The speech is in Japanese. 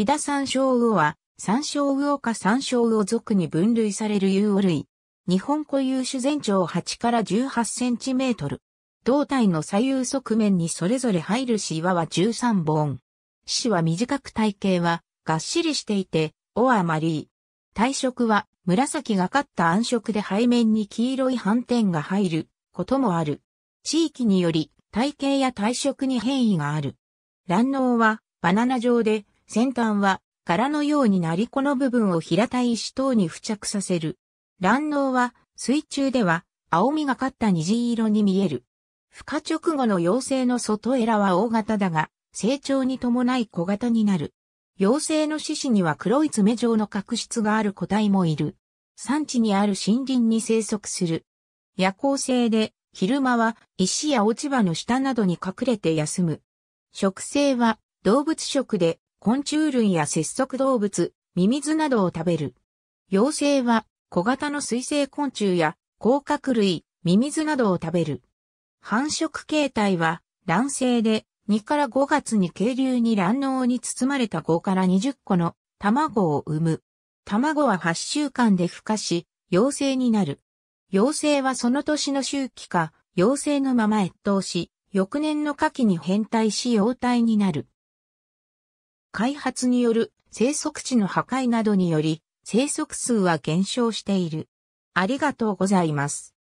ショ山椒魚は、山椒魚ョ山椒魚属に分類される有魚類。日本固有種全長8から18センチメートル。胴体の左右側面にそれぞれ入るシワは13本。死は短く体型は、がっしりしていて、尾はマリー。体色は、紫がかった暗色で背面に黄色い斑点が入ることもある。地域により、体型や体色に変異がある。卵嚢は、バナナ状で、先端は柄のようになりこの部分を平たい石等に付着させる。卵脳は水中では青みがかった虹色に見える。孵化直後の妖精の外エラは大型だが、成長に伴い小型になる。妖精の獅子には黒い爪状の角質がある個体もいる。産地にある森林に生息する。夜行性で、昼間は石や落ち葉の下などに隠れて休む。食性は動物食で昆虫類や節足動物、ミミズなどを食べる。幼生は小型の水生昆虫や甲殻類、ミミズなどを食べる。繁殖形態は卵生で2から5月に渓流に卵脳に包まれた5から20個の卵を産む。卵は8週間で孵化し、幼生になる。幼生はその年の周期か、幼生のまま越冬し、翌年の夏季に変態し幼体になる。開発による生息地の破壊などにより、生息数は減少している。ありがとうございます。